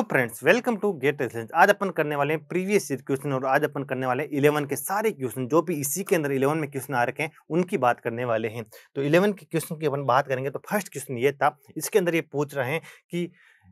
Hello friends welcome to Gate Essence आज अपन करने वाले हैं प्रीवियस ईयर क्वेश्चन और आज अपन करने वाले इलेवन के सारे क्वेश्चन जो भी इसी के अंदर इलेवन में क्वेश्चन आ रखे हैं उनकी बात करने वाले हैं तो इलेवन के क्वेश्चन की अपन बात करेंगे तो फर्स्ट क्वेश्चन ये था इसके अंदर ये पूछ रहे हैं कि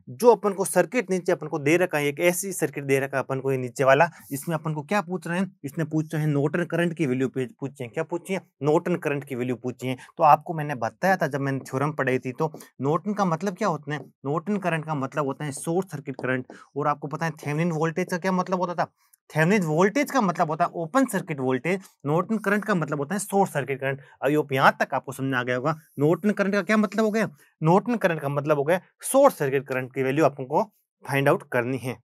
जो अपन को सर्किट नीचे अपन को दे रखा है एक ऐसी सर्किट दे रखा है अपन को ये नीचे वाला इसमें अपन को क्या पूछ रहे हैं इसने पूछ रहे हैं नोटन करंट की वैल्यू पूछी है क्या पूछी है नोटन करंट की वैल्यू पूछी है तो आपको मैंने बताया था जब मैंने थ्योरम पढ़ाई थी तो नोटन का मतलब क्या होता है नोटन करंट का मतलब होता है शॉर्ट सर्किट करंट और आपको पता है थेमिन वोल्टेज का क्या मतलब होता था थेमिन वोल्टेज का मतलब होता है open circuit voltage Norton current का मतलब होता है शॉर्ट सर्किट करंट अब यहाँ तक आपको समझ आ गया होगा नोटन करंट का क्या मतलब हो गया नोटन करंट का मतलब हो गया शॉर्ट सर्किट करंट की वैल्यू आपको फाइंड आउट करनी है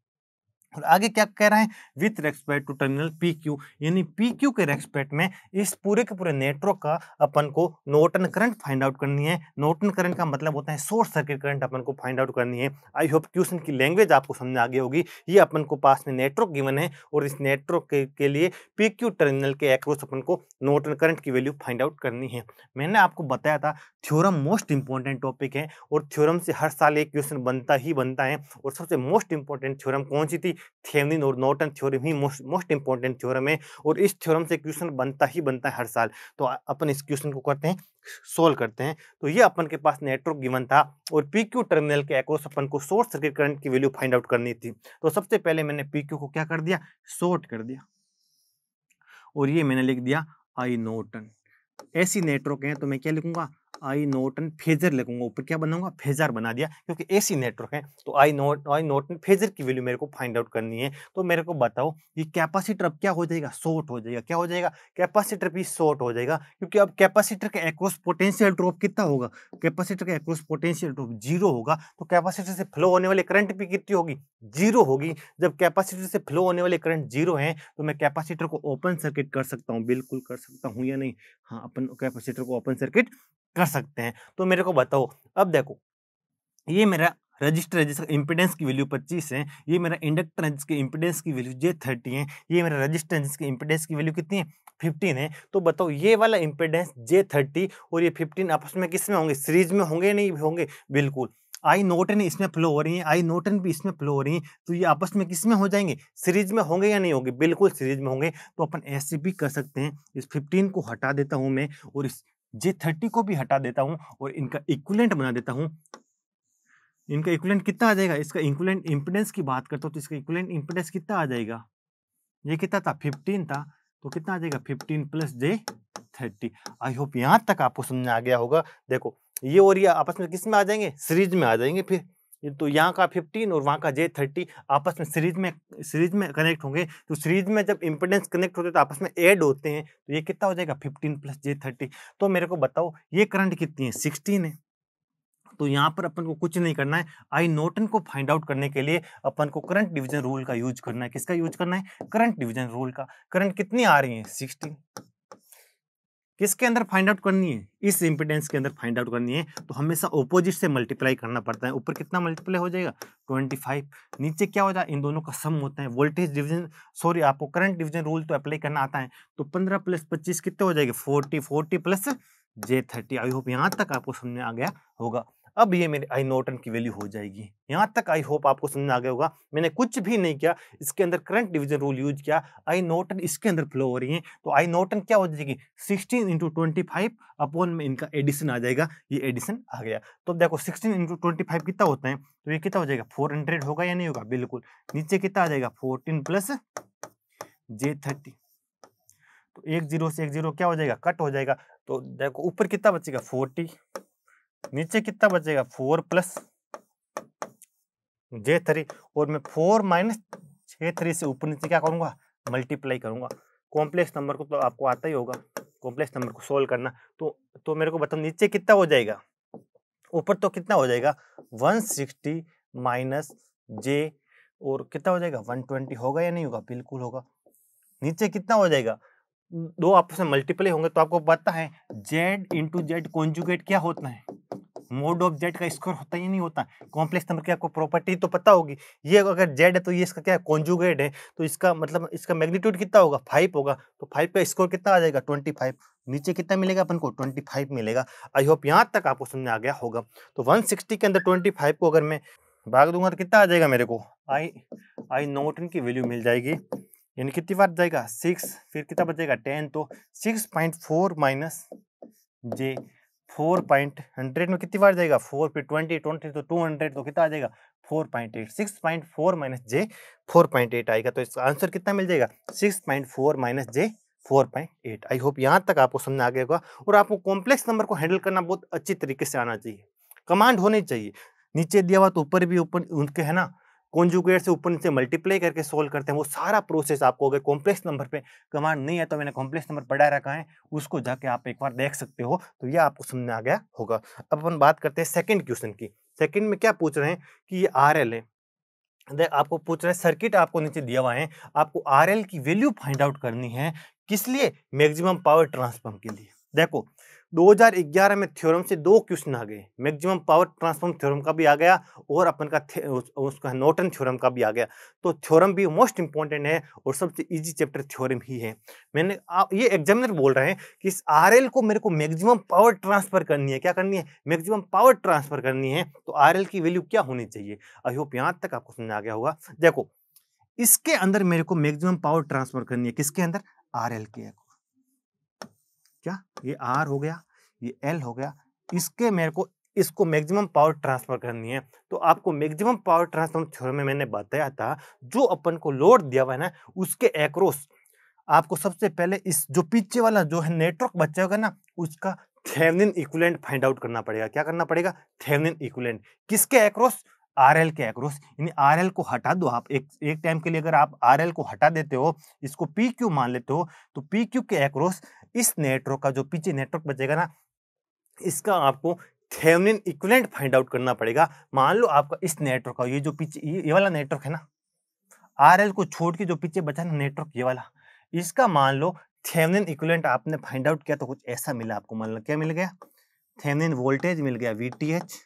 और आगे क्या कह रहे हैं with respect to terminal P Q यानी पी क्यू के रेस्पेक्ट में इस पूरे के पूरे नेटवर्क का अपन को नोटन करंट फाइंड आउट करनी है नोटन करंट का मतलब होता है शॉर्ट सर्किट करंट अपन को फाइंड आउट करनी है आई होप क्वेश्चन की लैंग्वेज आपको समझ आ गई होगी ये अपन को पास में नेटवर्क गिवन है और इस नेटवर्क के, के लिए पी क्यू टर्मिनल के एक्रोस अपन को नोटन करंट की वैल्यू फाइंड आउट करनी है मैंने आपको बताया था थ्योरम मोस्ट इंपॉर्टेंट टॉपिक है और थ्योरम से हर साल एक क्वेश्चन बनता ही बनता है और सबसे मोस्ट इंपॉर्टेंट थ्योरम कौन सी थी थेवनिन और नोटन थ्योरम ही मोस्ट मोस्ट इंपॉर्टेंट थ्योरम है और इस थ्योरम से क्वेश्चन बनता ही बनता है हर साल तो अपन इस क्वेश्चन को करते हैं सोल्व करते हैं तो ये अपन के पास नेटवर्क गिवन था और पी क्यू टर्मिनल के अक्रॉस अपन को शॉर्ट सर्किट करंट की वैल्यू फाइंड आउट करनी थी तो सबसे पहले मैंने पी क्यू को क्या कर दिया शॉर्ट कर दिया और ये मैंने लिख दिया आई नोटन ऐसी नेटवर्क है तो मैं क्या लिखूंगा आई नोटन फेजर लगूंगा ऊपर क्या बनाऊंगा फेजर बना दिया क्योंकि एसी नेटवर्क है तो I note I Norton phasor की वैल्यू मेरे को फाइंड आउट करनी है तो मेरे को बताओ ये कैपेसिटर अब क्या हो जाएगा शॉर्ट हो जाएगा क्या हो जाएगा कैपेसिटर भी शॉर्ट हो जाएगा क्योंकि अब कैपेसिटर के एक्रॉस पोटेंशियल ड्रॉप कितना होगा कैपेसिटर के एक्रॉस पोटेंशियल ड्रॉप जीरो होगा तो कैपेसिटर से फ्लो होने वाले करंट भी कितनी होगी जीरो होगी जब कैपेसिटर से फ्लो होने वाले करंट जीरो हैं तो मैं कैपेसिटर को ओपन सर्किट कर सकता हूँ बिल्कुल कर सकता हूँ या नहीं हाँ अपन कैपेसिटर को ओपन सर्किट कर सकते हैं तो मेरे को बताओ अब देखो ये मेरा रजिस्टर है जिसका इम्पिडेंस की वैल्यू 25 है ये मेरा इंडक्टर है जिसके इम्पिडेंस की वैल्यू जे 30 है ये मेरा रजिस्टर है जिसके इम्पिडेंस की वैल्यू कितनी है 15 है तो बताओ ये वाला इम्पिडेंस जे 30 और ये 15 आपस में किस में होंगे सीरीज में होंगे नहीं होंगे बिल्कुल आई नोटन इसमें फ्लो हो रही है आई नोटन भी इसमें फ्लो हो रही है तो ये आपस में किस में हो जाएंगे सीरीज में होंगे या नहीं होंगे बिल्कुल सीरीज में होंगे तो अपन ऐसे भी कर सकते हैं इस फिफ्टीन को हटा देता हूँ मैं और इस जे थर्टी को भी हटा देता हूं और इनका इक्वलेंट बना देता हूं इनका इक्वलेंट कितना आ जाएगा इसका इक्वलेंट इम्पिडेंस की बात करता हूं तो इसका इक्वलेंट इम्पिडेंस कितना आ जाएगा ये कितना था फिफ्टीन था तो कितना आ जाएगा fifteen plus J thirty I hope यहां तक आपको समझ आ गया होगा देखो ये और ये आपस में किस में आ जाएंगे सीरीज में आ जाएंगे फिर तो यहाँ का 15 और वहाँ का जे आपस में सीरीज में सीरीज में कनेक्ट होंगे तो सीरीज में जब इम्पोर्टेंस कनेक्ट होते हैं तो आपस में ऐड होते हैं तो ये कितना हो जाएगा 15 प्लस जे थर्टी तो मेरे को बताओ ये करंट कितनी है 16 है तो यहाँ पर अपन को कुछ नहीं करना है आई नोटन को फाइंड आउट करने के लिए अपन को करंट डिविजन रूल का यूज करना है किसका यूज करना है करंट डिविजन रूल का करंट कितनी आ रही है सिक्सटीन किसके अंदर फाइंड आउट करनी है इस इंपिडेंस के अंदर फाइंड आउट करनी है तो हमेशा ओपोजिट से मल्टीप्लाई करना पड़ता है ऊपर कितना मल्टीप्लाई हो जाएगा 25 नीचे क्या हो जाए इन दोनों का सम होता है वोल्टेज डिवीजन सॉरी आपको करंट डिवीजन रूल तो अप्लाई करना आता है तो 15 प्लस 25 कितने हो जाएगी 40 40 plus J thirty I hope यहाँ तक आपको समझ में आ गया होगा अब ये मेरे आई नॉट की वैल्यू हो जाएगी यहाँ तक आई होप आपको समझ आ गया होगा मैंने कुछ भी नहीं किया इसके अंदर करंट डिवीजन रूल यूज किया आई नॉट इसके अंदर फ्लो हो रही है तो आई नॉट क्या हो जाएगी sixteen into twenty five upon में इनका एडिशन आ जाएगा ये एडिशन आ गया तो देखो सिक्सटीन इंटू ट्वेंटी फाइव कितना होता है तो ये कितना हो जाएगा फोर हंड्रेड होगा या नहीं होगा बिल्कुल नीचे कितना आ जाएगा फोर्टीन प्लस जे थर्टी तो एक जीरो से एक जीरो क्या हो जाएगा कट हो जाएगा तो देखो ऊपर कितना बचेगा फोर्टी नीचे कितना बचेगा फोर प्लस जे थ्री और मैं फोर माइनस छ थ्री से ऊपर नीचे क्या करूंगा मल्टीप्लाई करूंगा कॉम्प्लेक्स नंबर को तो आपको आता ही होगा कॉम्प्लेक्स नंबर को सोल्व करना तो तो मेरे को बताओ नीचे कितना हो जाएगा ऊपर तो कितना हो जाएगा 160 माइनस जे और कितना हो जाएगा 120 होगा या नहीं होगा बिल्कुल होगा नीचे कितना हो जाएगा दो आपस में मल्टीप्लाई होंगे तो आपको पता है जेड इंटू जेड कॉन्जुगेट क्या होता है मोड ऑफ जेड का स्क्वायर होता ही नहीं होता कॉम्प्लेक्स नंबर की आपको प्रॉपर्टी तो पता होगी ये अगर जेड है तो ये इसका क्या है कॉन्जुगेट है तो इसका मतलब इसका मैग्नीट्यूड कितना होगा फाइव होगा तो फाइव का स्कोर कितना आ जाएगा ट्वेंटी फाइव नीचे कितना मिलेगा अपन को ट्वेंटी फाइव मिलेगा आई होप यहाँ तक आपको समझ आ गया होगा तो वन सिक्सटी के अंदर ट्वेंटी फाइव को अगर मैं भाग दूंगा तो कितना आ जाएगा मेरे को आई आई नोटन की वैल्यू मिल जाएगी यानी कितनी बार जाएगा सिक्स फिर कितना बचेगा टेन तो six point four minus J four point hundred में कितनी बार जाएगा फोर फिर ट्वेंटी ट्वेंटी तो टू हंड्रेड तो कितना आ जाएगा four point eight six point four minus J four point eight आएगा तो इसका आंसर कितना मिल जाएगा six point four minus J four point eight I hope यहाँ तक आपको समझ आ गया होगा और आपको कॉम्प्लेक्स नंबर को हैंडल करना बहुत अच्छी तरीके से आना चाहिए कमांड होनी चाहिए नीचे दिया हुआ तो ऊपर भी ऊपर उनके है ना कॉन्जुगेट से ऊपर नीचे मल्टीप्लाई करके सोल्व करते हैं वो सारा प्रोसेस आपको अगर कॉम्प्लेक्स नंबर पे कमांड नहीं है तो मैंने कॉम्प्लेक्स नंबर पढ़ा रखा है उसको जाके आप एक बार देख सकते हो तो ये आपको समझ आ गया होगा अब अपन बात करते हैं सेकेंड क्वेश्चन की सेकेंड में क्या पूछ रहे हैं कि ये आर है देख आपको पूछ रहे हैं सर्किट आपको नीचे दिया हुआ है आपको आर की वैल्यू फाइंड आउट करनी है किस लिए मैक्सिमम पावर ट्रांसफॉर्म के लिए देखो 2011 में थ्योरम से दो क्वेश्चन आ गए मैक्सिमम पावर ट्रांसफॉर्म थ्योरम का भी आ गया और अपन का उसका नोटन थ्योरम का भी आ गया तो थ्योरम भी मोस्ट इंपॉर्टेंट है और सबसे इजी चैप्टर थ्योरम ही है मैंने आप ये एग्जामिनर बोल रहे हैं कि इस आर को मेरे को मैक्सिमम पावर ट्रांसफर करनी है क्या करनी है मैक्सिमम पावर ट्रांसफर करनी है तो आर की वैल्यू क्या होनी चाहिए आई होप यहाँ तक आपको समझ आ गया होगा देखो इसके अंदर मेरे को मैक्सिमम पावर ट्रांसफर करनी है किसके अंदर आर के क्या ये आर हो गया ये एल हो गया इसके मेरे को इसको मैक्सिमम पावर ट्रांसफर करनी है तो आपको मैक्सिमम पावर ट्रांसफर थ्योरम में मैंने बताया था जो अपन को लोड दिया हुआ है ना उसके एक्रोस आपको सबसे पहले इस जो पीछे वाला जो है नेटवर्क बचा होगा ना उसका थेवनिन इक्वलेंट फाइंड आउट करना पड़ेगा क्या करना पड़ेगा थेवनिन इक्वलेंट किसके एक्रोस आर एल के एक्रॉस यानी आर एल को हटा दो आप एक एक टाइम के लिए अगर आप आर एल को हटा देते हो इसको पी क्यू मान लेते हो तो पी क्यू के एक्रॉस इस नेटवर्क का जो पीछे नेटवर्क बचेगा ना इसका आपको थेवनिन इक्वलेंट फाइंड आउट करना पड़ेगा मान लो आपका इस नेटवर्क का ये जो पीछे ये वाला नेटवर्क है ना आर एल को छोड़ के जो पीछे बचा ना नेटवर्क ये वाला इसका मान लो थेवनिन इक्वलेंट आपने फाइंड आउट किया तो कुछ ऐसा मिला आपको मान लो क्या मिल गया थेवनिन वोल्टेज मिल गया V T H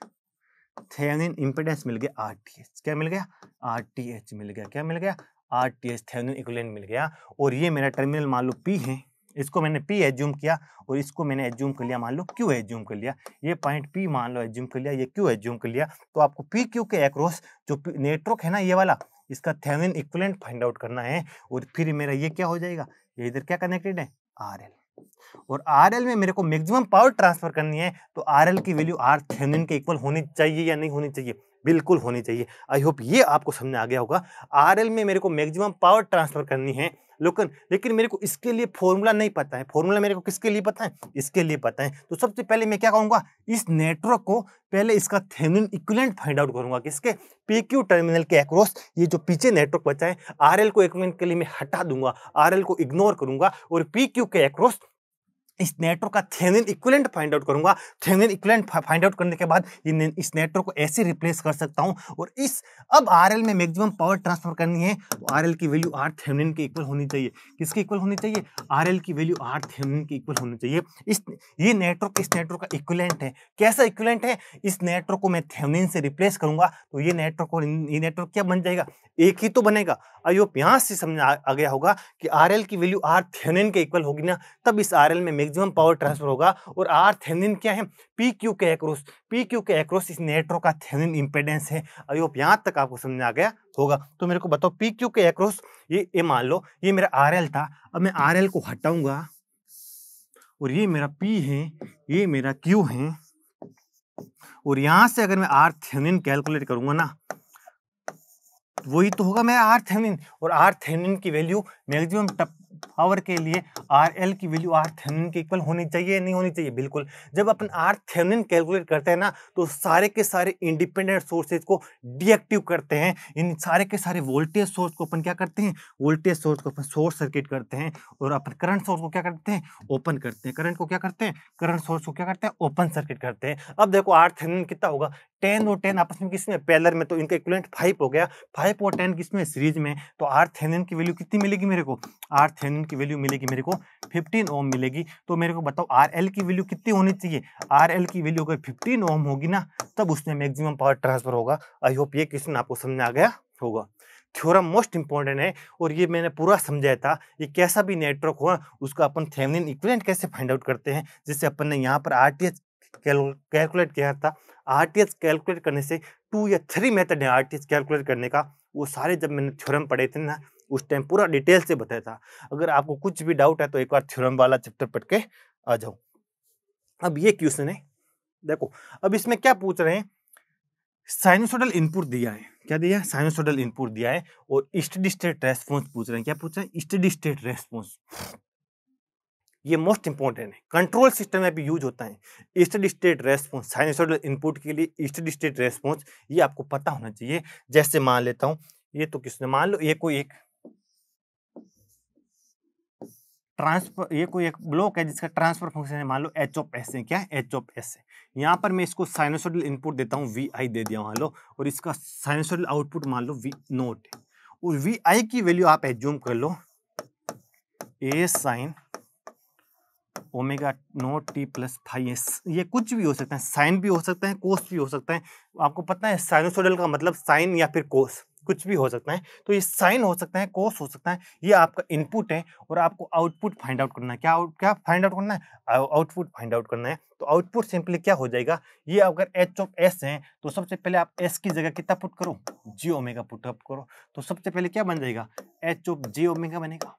Thevenin impedance मिल गया आर टी एच क्या मिल गया आर टी एच मिल गया क्या मिल गया R T H Thevenin equivalent मिल गया और ये मेरा टर्मिनल मान लो पी है इसको मैंने पी एज्यूम किया और इसको मैंने एज्यूम कर लिया मान लो क्यू एज्यूम कर लिया ये पॉइंट पी मान लो एज्यूम कर लिया ये क्यू एज्यूम कर लिया तो आपको पी क्यू के एक्रॉस जो नेटवर्क है ना ये वाला इसका थेविन इक्वलेंट फाइंड आउट करना है और फिर मेरा ये क्या हो जाएगा ये इधर क्या कनेक्टेड है आर एल और आर में मेरे को मैक्सिमम पावर ट्रांसफर करनी है तो आर की वैल्यू आर थेनिन के इक्वल होनी चाहिए या नहीं होनी चाहिए बिल्कुल होनी चाहिए आई होप ये आपको समझ आ गया होगा आर में मेरे को मैक्सिमम पावर ट्रांसफर करनी है लोकन लेकिन मेरे को इसके लिए फॉर्मूला नहीं पता है फॉर्मूला मेरे को किसके लिए पता है इसके लिए पता है तो सबसे पहले मैं क्या कहूँगा इस नेटवर्क को पहले इसका थेमिन इक्विलेंट फाइंड आउट करूंगा किसके पी क्यू टर्मिनल के एक्रोस ये जो पीछे नेटवर्क बचा है आर एल को इक्विलेंट के लिए मैं हटा दूंगा आर एल को इग्नोर करूंगा और पी क्यू के एक्रोस इस नेटवर्क का थेनिन इक्वलेंट फाइंड आउट करूंगा थेनिन इक्वलेंट फाइंड आउट करने के बाद इस नेटवर्क को ऐसे रिप्लेस कर सकता हूं और इस अब आर में मैक्सिमम पावर ट्रांसफर करनी है आर तो की वैल्यू आर थेनिन के इक्वल होनी चाहिए किसके इक्वल होनी चाहिए आर की वैल्यू आर थेनिन के इक्वल होनी चाहिए इस ये नेटवर्क इस नेटवर्क का इक्वलेंट है कैसा इक्वलेंट है इस नेटवर्क को मैं थेवनिन से रिप्लेस करूंगा तो ये नेटवर्क और ये नेटवर्क क्या बन जाएगा एक ही तो बनेगा आई होप यहाँ से समझ आ गया होगा कि आर की वैल्यू आर थेवनिन के इक्वल होगी ना तब इस आर में मैक्सिमम पावर ट्रांसफर होगा और आर थेनिन क्या है पी क्यू के एक्रोस पी क्यू के एक्रोस इस नेटवर्क का थेनिन इंपेडेंस है अभी आप यहाँ तक आपको समझ आ गया होगा तो मेरे को बताओ पी क्यू के एक्रोस ये ये मान लो ये मेरा आर एल था अब मैं आर एल को हटाऊंगा और ये मेरा पी है ये मेरा क्यू है और यहां से अगर मैं आर थेनिन कैलकुलेट करूंगा ना वही तो होगा मेरा आर थेनिन और आर थेनिन की वैल्यू मैक्सिमम पावर के लिए आर एल की वैल्यू आर थेमनिन के इक्वल होनी चाहिए नहीं होनी चाहिए बिल्कुल जब अपन आर थेमनिन कैलकुलेट करते हैं ना तो सारे के सारे इंडिपेंडेंट सोर्सेज को डीएक्टिव करते हैं इन सारे के सारे वोल्टेज सोर्स को अपन क्या करते हैं वोल्टेज सोर्स को अपन सोर्स सर्किट करते हैं और अपन करंट सोर्स को क्या करते हैं ओपन करते हैं करंट को क्या करते हैं करंट सोर्स को क्या करते हैं ओपन सर्किट करते हैं अब देखो आर थेमनिन कितना होगा टेन और टेन आपस में किस पैलर में तो इनका इक्वलेंट फाइव हो गया फाइव और टेन किस सीरीज में तो आर थेनिन की वैल्यू कितनी मिलेगी मेरे को आर थेनिन की वैल्यू मिलेगी मेरे को फिफ्टीन ओम मिलेगी तो मेरे को बताओ आर एल की वैल्यू कितनी होनी चाहिए आर एल की वैल्यू अगर फिफ्टीन ओम होगी ना तब उसमें मैक्सिमम पावर ट्रांसफर होगा आई होप ये क्वेश्चन आपको समझ आ गया होगा थ्योरम मोस्ट इंपॉर्टेंट है और ये मैंने पूरा समझाया था ये कैसा भी नेटवर्क हो उसका अपन थेवनिन इक्विवेलेंट कैसे फाइंड आउट करते हैं जिससे अपन ने यहाँ पर आर कैलकुलेट किया था आर कैलकुलेट करने से टू या थ्री मेथड है आर कैलकुलेट करने का वो सारे जब मैंने थ्योरम पढ़े थे ना उस टाइम पूरा डिटेल से बताया था अगर आपको कुछ भी डाउट है तो एक बार थ्योरम वाला चैप्टर पढ़ के आ जाओ अब ये क्वेश्चन है देखो अब इसमें क्या पूछ रहे हैं साइनोसोडल इनपुट दिया है क्या दिया है साइनोसोडल इनपुट दिया है और स्टडी स्टेट रेस्पॉन्स पूछ रहे हैं क्या पूछ रहे हैं स्टडी स्टेट रेस्पॉन्स ये मोस्ट इंपॉर्टेंट है कंट्रोल सिस्टम में भी यूज होता है steady state response sinusoidal input के लिए ईस्टड स्टेट रेस्पॉन्स ये आपको पता होना चाहिए जैसे मान लेता हूं ये तो किसने मान लो ये कोई एक ट्रांसफर ये कोई एक ब्लॉक है जिसका ट्रांसफर फंक्शन है मान लो एच ऑफ एस है क्या है एच ऑफ एस है यहाँ पर मैं इसको साइनोसोडल इनपुट देता हूँ वी आई दे दिया मान लो और इसका साइनोसोडल आउटपुट मान लो वी नोट और वी आई की वैल्यू आप एज्यूम कर लो A sine omega nought T plus five ये कुछ भी हो सकता है साइन भी हो सकता है कोस भी हो सकता है आपको पता है साइनोसोडल का मतलब साइन या फिर कोस कुछ भी हो सकता है तो ये साइन हो सकता है कोस हो सकता है ये आपका इनपुट है और आपको आउटपुट फाइंड आउट करना है क्या आउट क्या फाइंड आउट करना है आउटपुट फाइंड आउट करना है तो आउटपुट सिंपली क्या हो जाएगा ये अगर एच ऑफ एस है तो सबसे पहले आप एस की जगह कितना पुट करो जी ओमेगा पुट अप करो तो सबसे पहले क्या बन जाएगा एच ऑफ जी ओमेगा बनेगा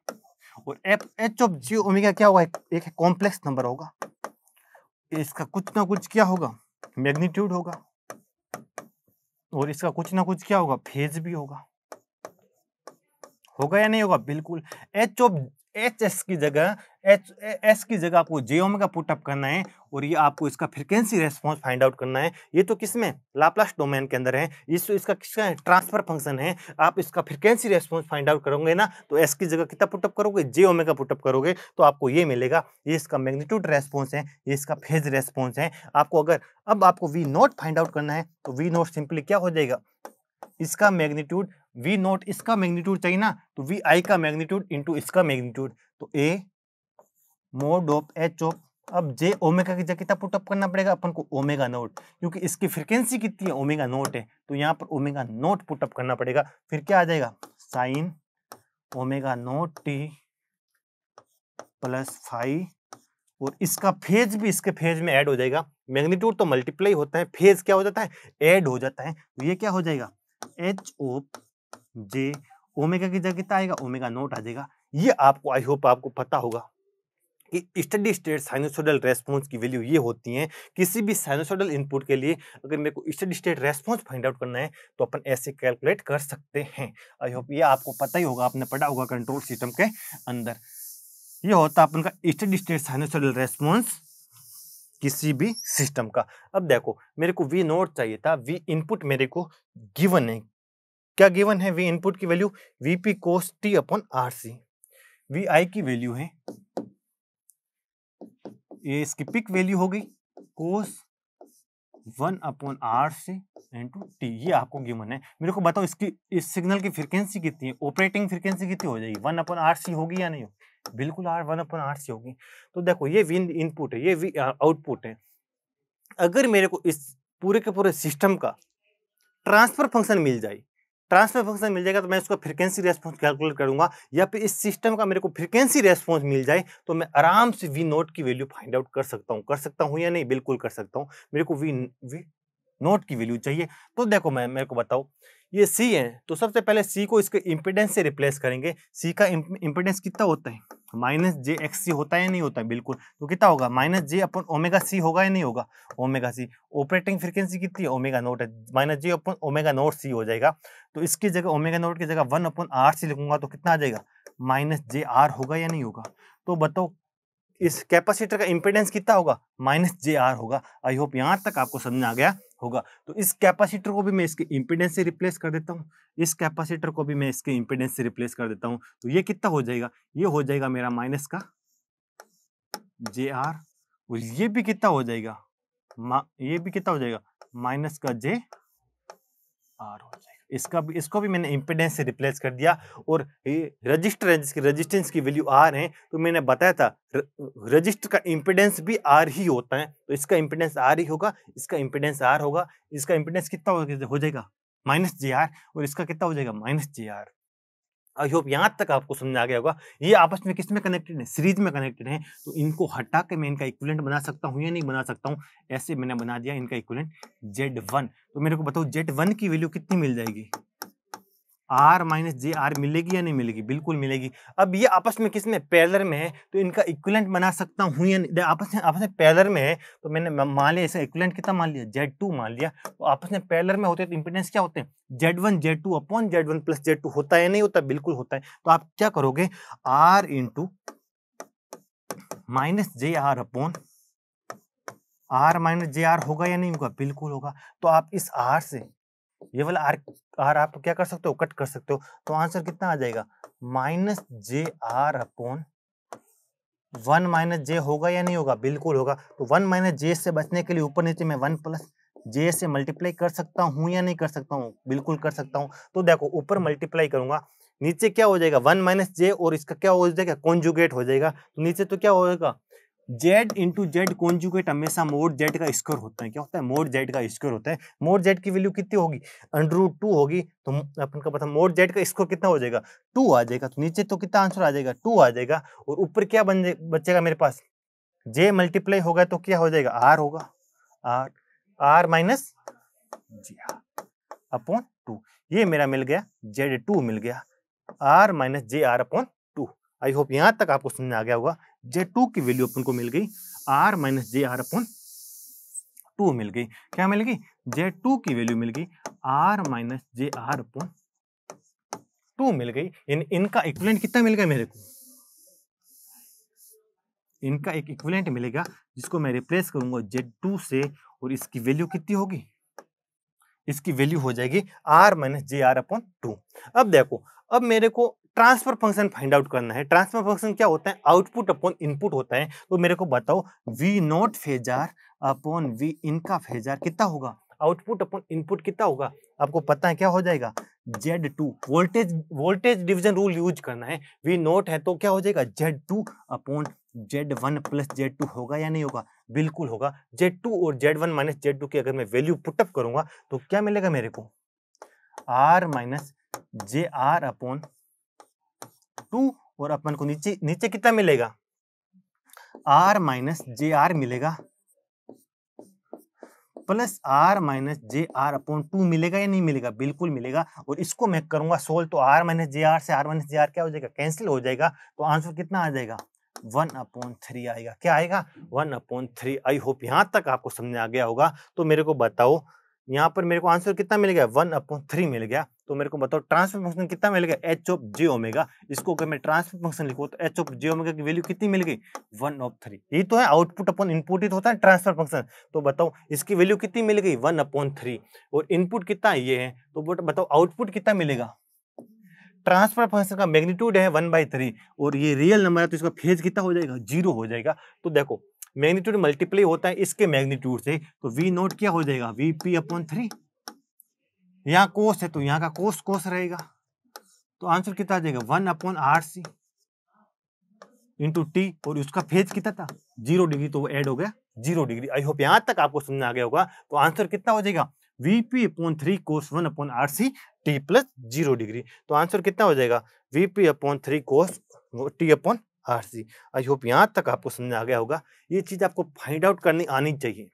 और F H of G omega क्या होगा एक है कॉम्प्लेक्स नंबर होगा इसका कुछ ना कुछ क्या होगा मैग्नीट्यूड होगा और इसका कुछ ना कुछ क्या होगा फेज भी होगा होगा या नहीं होगा बिल्कुल एच ऑफ एच एस की जगह एच एस की जगह आपको जे का पुटअप करना है और ये आपको इसका फ्रिक्वेंसी रेस्पॉन्स फाइंड आउट करना है ये तो किसमें लाप्लास डोमेन के अंदर है इस इसका किसका है ट्रांसफर फंक्शन है आप इसका फ्रिक्वेंसी रेस्पॉन्स फाइंड आउट करोगे ना तो एस की जगह कितना पुटअप करोगे जे का पुटअप करोगे तो आपको ये मिलेगा ये इसका मैग्नीट्यूड रेस्पॉन्स है ये इसका फेज रेस्पॉन्स है आपको अगर अब आपको वी नोट फाइंड आउट करना है तो वी नोट सिंपली क्या हो जाएगा इसका मैग्नीट्यूड वी नोट इसका मैग्नीट्यूड चाहिए ना तो वी आई का मैग्नीट्यूड इंटू इसका मैग्नीट्यूड तो A mod of H of अब जे ओमेगा की जगह कितना पुटअप करना पड़ेगा अपन को ओमेगा नोट क्योंकि इसकी फ्रिक्वेंसी कितनी है ओमेगा नोट है तो यहाँ पर ओमेगा नोट पुटअप करना पड़ेगा फिर क्या आ जाएगा sine omega nought T plus five और इसका फेज भी इसके फेज में ऐड हो जाएगा मैग्नीट्यूड तो मल्टीप्लाई होता है फेज क्या हो जाता है ऐड हो जाता है तो ये क्या हो जाएगा एच ओ जे ओमेगा की जगह कितना आएगा ओमेगा नोट आ जाएगा ये आपको आई होप आपको पता होगा कि स्टडी स्टेट साइनोसोडल रेस्पॉन्स की वैल्यू ये होती है किसी भी साइनोसोडल इनपुट के लिए अगर मेरे को steady state response find out करना है तो अपन ऐसे कैलकुलेट कर सकते हैं आई होप ये आपको पता ही होगा आपने पढ़ा होगा कंट्रोल सिस्टम के अंदर ये होता है अपन का स्टडी स्टेट साइनोसोडल रेस्पॉन्स किसी भी सिस्टम का अब देखो मेरे को वी नोट चाहिए था वी इनपुट मेरे को गिवन है क्या गिवन है वी इनपुट की value V P cos T upon R C V I की वैल्यू है ये इसकी पिक वैल्यू हो गई cos one upon R C into T ये आपको गिवन है मेरे को बताओ इसकी इस सिग्नल की फ्रिक्वेंसी कितनी है ऑपरेटिंग फ्रिक्वेंसी कितनी हो जाएगी वन अपॉन आर सी होगी या नहीं होगी बिल्कुल R one upon R C होगी तो देखो ये विन इनपुट है ये आउटपुट है अगर मेरे को इस पूरे के पूरे सिस्टम का ट्रांसफर फंक्शन मिल जाए ट्रांसफर फंक्शन मिल जाएगा तो मैं उसका फ्रिक्वेंसी रेस्पॉन्स कैलकुलेट करूंगा या फिर इस सिस्टम का मेरे को फ्रिक्वेंसी रेस्पॉन्स मिल जाए तो मैं आराम से वी नोट की वैल्यू फाइंड आउट कर सकता हूँ कर सकता हूँ या नहीं बिल्कुल कर सकता हूँ मेरे को वी वी नोट की वैल्यू चाहिए तो देखो मैं मेरे को बताओ ये सी है तो सबसे पहले सी को इसके इम्पिडेंस से रिप्लेस करेंगे सी का इम्पिडेंस कितना होता है माइनस जे एक्स सी होता है या नहीं होता है बिल्कुल तो कितना होगा minus J upon omega C होगा या नहीं होगा ओमेगा सी ऑपरेटिंग फ्रिक्वेंसी कितनी है ओमेगा नोट है minus J upon omega nought C हो जाएगा तो इसकी जगह ओमेगा नोट की जगह वन अपन आर सी लिखूंगा तो कितना आ जाएगा माइनस जे आर होगा या नहीं होगा तो बताओ इस कैपेसिटर का इम्पिडेंस कितना होगा माइनस जे आर होगा आई होप यहाँ तक आपको समझ आ गया होगा तो इस कैपेसिटर को भी मैं इसके इम्पिडेंस से रिप्लेस कर देता हूँ इस कैपेसिटर को भी मैं इसके इम्पिडेंस से रिप्लेस कर देता हूँ तो ये कितना हो जाएगा ये हो जाएगा मेरा माइनस का जे आर और ये भी कितना हो जाएगा ये भी कितना हो जाएगा माइनस का जे आर हो जाएगा इसका भी इसको भी मैंने इम्पिडेंस से रिप्लेस कर दिया और रजिस्टर है जिसकी रजिस्टेंस की वैल्यू आर है तो मैंने बताया था रजिस्टर का इम्पिडेंस भी आर ही होता है तो इसका इम्पिडेंस आर ही होगा इसका इम्पिडेंस आर होगा इसका इम्पिडेंस कितना हो जाएगा माइनस जे आर और इसका कितना हो जाएगा minus J R I hope यहाँ तक आपको समझ आ गया होगा ये आपस में किस में कनेक्टेड है सीरीज में कनेक्टेड है तो इनको हटा के मैं इनका इक्वलेंट बना सकता हूँ या नहीं बना सकता हूँ ऐसे मैंने बना दिया इनका इक्वलेंट जेड वन तो मेरे को बताओ जेड वन की वैल्यू कितनी मिल जाएगी आर माइनस जे आर मिलेगी या नहीं मिलेगी बिल्कुल मिलेगी अब ये आपस में किस में पैलर में है तो इनका इक्वलेंट बना सकता हूँ या नहीं आपस में आपस में पैलर में है तो मैंने मान लिया ऐसा इक्वलेंट कितना मान लिया जेड टू मान लिया तो आपस में पैलर में होते हैं तो इंपिडेंस क्या होते हैं Z one Z two upon Z one plus Z two होता है नहीं होता बिल्कुल होता है तो आप क्या करोगे R into minus J R upon R minus J R होगा या नहीं होगा बिल्कुल होगा तो आप इस आर से ये वाला आर आर आप क्या कर सकते हो कट कर सकते हो तो आंसर कितना आ जाएगा minus J R upon one minus J होगा या नहीं होगा बिल्कुल होगा तो वन माइनस जे से बचने के लिए ऊपर नीचे मैं वन प्लस जे से मल्टीप्लाई कर सकता हूँ या नहीं कर सकता हूँ बिल्कुल कर सकता हूँ तो देखो ऊपर हम्म। मल्टीप्लाई करूंगा नीचे क्या हो जाएगा वन माइनस जे और इसका क्या हो जाएगा कॉन्जुगेट हो जाएगा तो नीचे तो क्या होगा जेड इंटू जेड कॉन्जुगेट हमेशा मोड जेड का स्क्वायर होता है क्या होता है मोड जेड का स्क्वायर होता है मोड जेड की वैल्यू कितनी होगी अंडरूट टू होगी तो अपन का पता मोड जेड का स्क्वायर कितना हो जाएगा टू आ जाएगा तो नीचे तो कितना आंसर आ जाएगा टू आ जाएगा और ऊपर क्या बन बचेगा मेरे पास जे मल्टीप्लाई होगा तो क्या हो जाएगा आर होगा R R minus G upon हाँ, टू ये मेरा मिल गया जेड टू मिल गया R minus J R upon I hope यहाँ तक आपको समझ में आ गया होगा जे टू की वैल्यू अपन को मिल गई R minus J R upon two मिल गई क्या मिल गई जे टू की वैल्यू मिल गई R minus J R upon two मिल गई इन, इनका इक्विलेंट कितना मिल गया मेरे को इनका एक इक्विलेंट मिलेगा जिसको मैं रिप्लेस करूंगा जेड टू से और इसकी वैल्यू कितनी होगी इसकी वैल्यू हो जाएगी R minus J R upon two अब देखो अब मेरे को ट्रांसफर फंक्शन फाइंड आउट करना है ट्रांसफर फंक्शन क्या होता है आउटपुट अपॉन इनपुट होता है तो मेरे को बताओ V nought phasor upon V in का फेजार कितना होगा आउटपुट अपॉन इनपुट कितना होगा आपको पता है क्या हो जाएगा Z two voltage voltage division rule use करना है वी नॉट है तो क्या हो जाएगा Z two upon Z one plus Z two होगा या नहीं होगा बिल्कुल होगा जेड टू और Z one minus Z two की अगर मैं वैल्यू पुटअप करूंगा तो क्या मिलेगा मेरे को R minus J R upon two और अपन को नीचे नीचे कितना मिलेगा आर माइनस जे आर मिलेगा plus R minus J R upon two मिलेगा या नहीं मिलेगा बिल्कुल मिलेगा और इसको मैं करूंगा सोल्व तो आर माइनस जे आर से आर माइनस जे आर क्या हो जाएगा कैंसिल हो जाएगा तो आंसर कितना आ जाएगा वन अपॉन थ्री आएगा क्या आएगा one upon three I hope यहां तक आपको समझ आ गया होगा तो मेरे को बताओ यहाँ पर मेरे को आंसर कितना मिल गया वन अपॉन थ्री मिल गया तो मेरे को बताओ ट्रांसफर फंक्शन कितना मिल गया एच ऑफ जे ओमेगा इसको अगर मैं ट्रांसफर फंक्शन लिखूँ तो एच ऑफ जे ओमेगा की वैल्यू कितनी मिल गई वन ऑफ थ्री ये तो है आउटपुट अपॉन इनपुट ही तो होता है ट्रांसफर फंक्शन तो बताओ इसकी वैल्यू कितनी मिल गई वन अपॉन थ्री और इनपुट कितना ये है तो बताओ आउटपुट कितना मिलेगा ट्रांसफर फंक्शन का मैग्नीट्यूड है वन बाई थ्री और ये रियल नंबर है तो इसका फेज कितना हो जाएगा जीरो हो जाएगा तो देखो मैग्नीट्यूड मल्टीप्लाई होता है इसके मैग्नीट्यूड से तो वी नोट क्या हो जाएगा वी पी अपॉन थ्री यहाँ कोस है तो यहाँ का कोस कोस रहेगा तो आंसर कितना आ जाएगा one upon R C into T और उसका फेज कितना था जीरो डिग्री तो वो एड हो गया जीरो डिग्री आई होप यहाँ तक आपको समझ आ गया होगा तो आंसर कितना हो जाएगा V P upon three cos one upon R C T plus zero degree तो आंसर कितना हो जाएगा V P upon three cos T upon C I hope यहाँ तक आपको समझ आ गया होगा ये चीज़ आपको फाइंड आउट करनी आनी चाहिए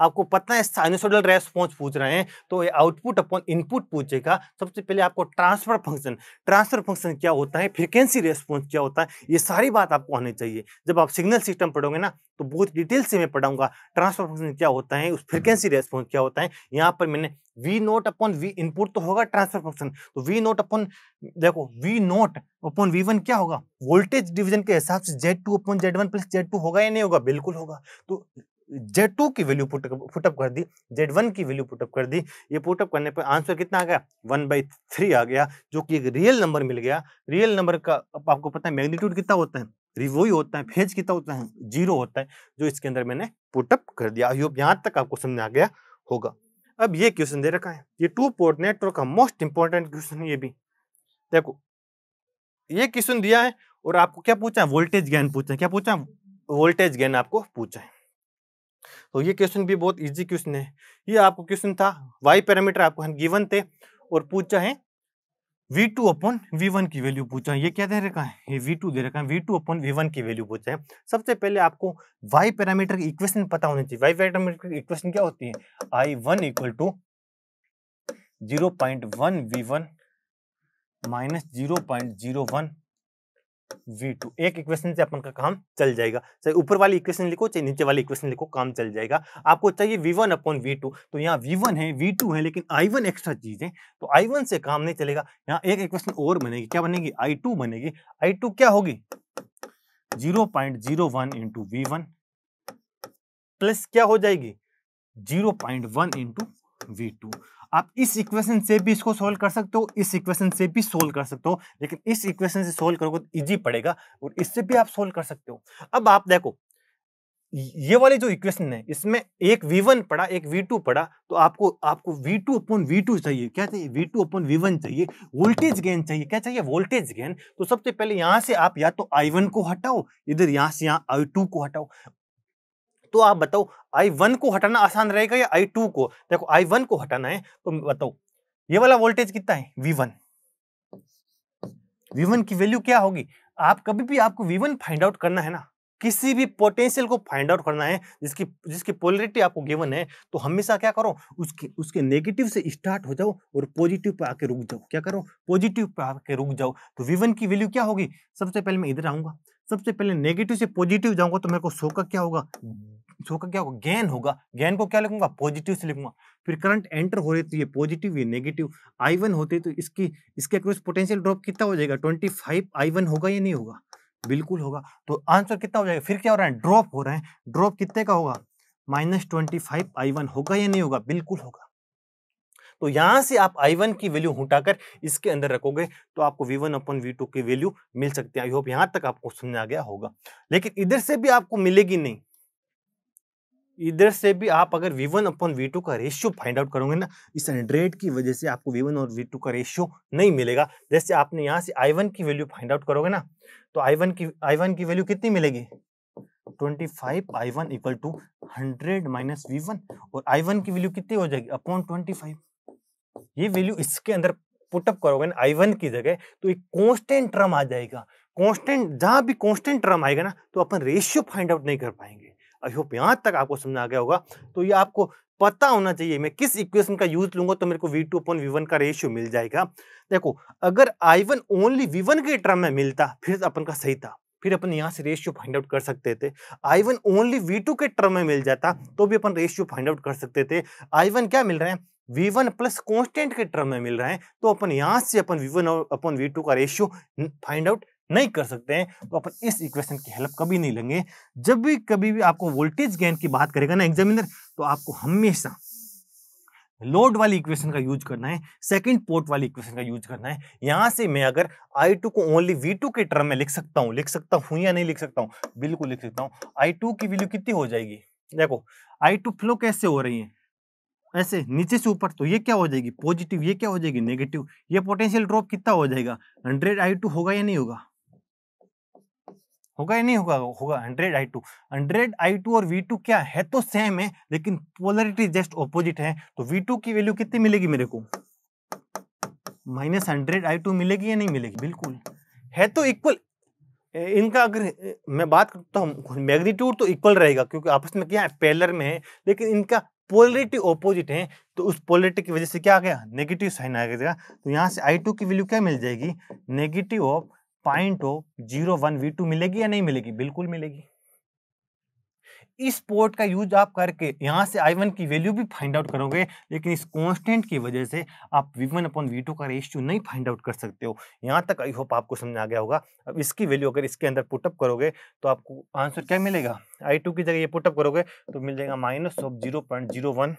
आपको पता है साइनोसोडल रेस्पॉन्स पूछ रहे हैं तो ये आउटपुट अपॉन इनपुट पूछेगा सबसे पहले आपको ट्रांसफर फंक्शन ट्रांसफर फंक्शन क्या होता है फ्रिक्वेंसी रेस्पॉन्स क्या होता है ये सारी बात आपको आनी चाहिए जब आप सिग्नल सिस्टम पढ़ोगे ना तो बहुत डिटेल से मैं पढ़ाऊंगा ट्रांसफर फंक्शन क्या होता है उस फ्रिक्वेंसी रेस्पॉन्स क्या होता है यहाँ पर मैंने V nought upon V input तो होगा ट्रांसफर फंक्शन तो वी नोट अपॉन देखो V nought upon V one क्या होगा वोल्टेज डिवीजन के हिसाब से Z two upon Z one plus Z two होगा या नहीं होगा बिल्कुल होगा तो जेड टू की वैल्यू पुटअप कर दी जेड वन की वैल्यू पुटअप कर दी ये पुटअप करने पर आंसर कितना आ गया वन बाई थ्री आ गया जो कि एक रियल नंबर मिल गया रियल नंबर का अब आपको पता है मैग्नीट्यूड कितना होता है रिवोई होता है फेज कितना होता है जीरो होता है जो इसके अंदर मैंने पुटअप कर दिया आई होप यहाँ तक आपको समझ आ गया होगा अब ये क्वेश्चन दे रखा है ये टू पोर्ट नेटवर्क का मोस्ट इंपॉर्टेंट क्वेश्चन ये भी देखो ये क्वेश्चन दिया है और आपको क्या पूछा है वोल्टेज गेन पूछा है क्या पूछा है वोल्टेज गेन आपको पूछा है तो ये क्वेश्चन भी बहुत इजी क्वेश्चन है ये आपको क्वेश्चन था वाई पैरामीटर आपको हम गिवन थे और पूछा है V two upon V one की वैल्यू पूछा है ये क्या दे रखा है ये वी टू दे रखा है V two upon V one की वैल्यू पूछा है सबसे पहले आपको वाई पैरामीटर की इक्वेशन पता होनी चाहिए वाई पैरामीटर की इक्वेशन क्या होती है I one equal to zero point one V one minus zero point zero one V two एक इक्वेशन से अपन का काम चल जाएगा चाहे ऊपर वाली इक्वेशन लिखो चाहे नीचे वाली इक्वेशन लिखो काम चल जाएगा आपको चाहिए V one upon V two तो यहाँ वी वन है वी टू है लेकिन आई वन एक्स्ट्रा चीज है तो आई वन से काम नहीं चलेगा यहाँ एक इक्वेशन और बनेगी क्या बनेगी आई टू बनेगी आई टू क्या होगी zero point zero one into V one plus क्या हो जाएगी zero point one into V two आप इस इक्वेशन से भी इसको सोल्व कर सकते हो इस इक्वेशन से भी सोल्व कर सकते हो लेकिन इस इक्वेशन से सोल्व करोगे तो इजी पड़ेगा और इससे भी आप सोल्व कर सकते हो अब आप देखो ये वाले जो इक्वेशन है इसमें एक v1 पड़ा एक v2 पड़ा तो आपको आपको v2 टू अपॉन वी चाहिए क्या चाहिए v2 टू अपॉन वी चाहिए वोल्टेज गेन चाहिए क्या चाहिए वोल्टेज गेन तो सबसे पहले यहाँ से आप या तो i1 को हटाओ इधर यहाँ से आई i2 को हटाओ तो आप बताओ आई वन को हटाना आसान रहेगा या आई टू को देखो आई वन को हटाना है तो बताओ ये वाला वोल्टेज कितना है वी वन वी वन की वैल्यू क्या होगी आप कभी भी आपको वी वन फाइंड आउट करना है ना किसी भी पोटेंशियल को फाइंड आउट करना है जिसकी जिसकी पोलरिटी आपको गिवन है तो हमेशा क्या करो उसके उसके नेगेटिव से स्टार्ट हो जाओ और पॉजिटिव पे आके रुक जाओ क्या करो पॉजिटिव पे आके रुक जाओ तो वी की वैल्यू क्या होगी सबसे पहले मैं इधर आऊंगा सबसे पहले नेगेटिव से पॉजिटिव जाऊंगा तो मेरे को शो का क्या होगा जो का क्या होगा गेन होगा गेन को क्या लिखूंगा पॉजिटिव से लिखूंगा फिर करंट एंटर हो रही तो ये पॉजिटिव ये नेगेटिव आई वन होती तो इसकी इसके अक्रॉस पोटेंशियल ड्रॉप कितना हो जाएगा ट्वेंटी फाइव आई वन होगा या नहीं होगा बिल्कुल होगा तो आंसर कितना हो जाएगा फिर क्या हो रहा है ड्रॉप हो रहे हैं ड्रॉप कितने का होगा minus twenty five I one होगा या नहीं होगा बिल्कुल होगा तो यहां से आप I1 की वैल्यू हटाकर इसके अंदर रखोगे तो आपको V1 अपन V2 की वैल्यू मिल सकती है आई होप यहां तक आपको समझ आ गया होगा लेकिन इधर से भी आपको मिलेगी नहीं इधर से भी आप अगर वी वन अपॉन वी का रेशियो फाइंड आउट करोगे ना इस हंड्रेड की वजह से आपको V1 और V2 का रेशियो नहीं मिलेगा जैसे आपने यहाँ से आई वन की वैल्यू फाइंड आउट करोगे ना तो आई वन की आई वन की वैल्यू कितनी मिलेगी twenty five I one equal to hundred minus V one और आई वन की वैल्यू कितनी हो जाएगी अपॉन ट्वेंटी ये वैल्यू इसके अंदर पुटअप करोगे ना आई वन की जगह तो एक कॉन्स्टेंट टर्म आ जाएगा कॉन्स्टेंट जहाँ भी कॉन्स्टेंट ट्रम आएगा ना तो अपन रेशियो फाइंड आउट नहीं कर पाएंगे आई होप यहाँ तक आपको समझ आ गया होगा तो ये आपको पता होना चाहिए मैं किस इक्वेशन का यूज लूंगा तो मेरे को V two upon V one का रेशियो मिल जाएगा देखो अगर I one only V one के टर्म में मिलता फिर अपन का सही था फिर अपन यहाँ से रेशियो फाइंड आउट कर सकते थे I one only V two के टर्म में मिल जाता तो भी अपन रेशियो फाइंड आउट कर सकते थे आई वन क्या मिल रहे हैं वी वन प्लस कॉन्स्टेंट के टर्म में मिल रहे हैं तो अपन यहाँ से अपन वी वन और अपन वी टू का रेशियो फाइंड आउट नहीं कर सकते हैं तो अपन इस इक्वेशन की हेल्प कभी नहीं लेंगे जब भी कभी भी आपको वोल्टेज गेन की बात करेगा ना एग्जामिनर तो आपको हमेशा लोड वाली इक्वेशन का यूज करना है सेकंड पोर्ट वाली इक्वेशन का यूज करना है यहां से मैं अगर I2 को ओनली V2 के टर्म में लिख सकता हूं लिख सकता हूं या नहीं लिख सकता हूं बिल्कुल लिख सकता हूं I2 की वैल्यू कितनी हो जाएगी देखो I2 फ्लो कैसे हो रही है ऐसे नीचे से ऊपर तो ये क्या हो जाएगी पॉजिटिव ये क्या हो जाएगी नेगेटिव ये पोटेंशियल ड्रॉप कितना हो जाएगा हंड्रेड आई टू होगा या नहीं होगा होगा या नहीं होगा होगा hundred I two hundred I two और वी टू क्या है तो सेम है लेकिन पोलरिटी जस्ट ऑपोजिट है तो वी टू की वैल्यू कितनी मिलेगी मेरे को माइनस हंड्रेड आई टू मिलेगी या नहीं मिलेगी बिल्कुल है तो इक्वल इनका अगर मैं बात करता हूँ मैग्नीट्यूड तो इक्वल रहेगा क्योंकि आपस में क्या है पेलर में है लेकिन इनका पोलरिटी ऑपोजिट है तो उस पोलरिटी की वजह से क्या आ गया नेगेटिव साइन आ गया तो यहाँ से आई टू की वैल्यू क्या मिल जाएगी negative of point O zero one V two मिलेगी या नहीं मिलेगी बिल्कुल मिलेगी इस पोर्ट का यूज आप करके यहां से आई वन की वैल्यू भी फाइंड आउट करोगे लेकिन इस कांस्टेंट की वजह से आप V one upon V two का रेशियो नहीं फाइंड आउट कर सकते हो यहाँ तक आई होप आपको समझ आ गया होगा अब इसकी वैल्यू अगर इसके अंदर पुटअप करोगे तो आपको आंसर क्या मिलेगा आई टू की जगह ये पुटअप करोगे तो मिल जाएगा minus of zero point zero one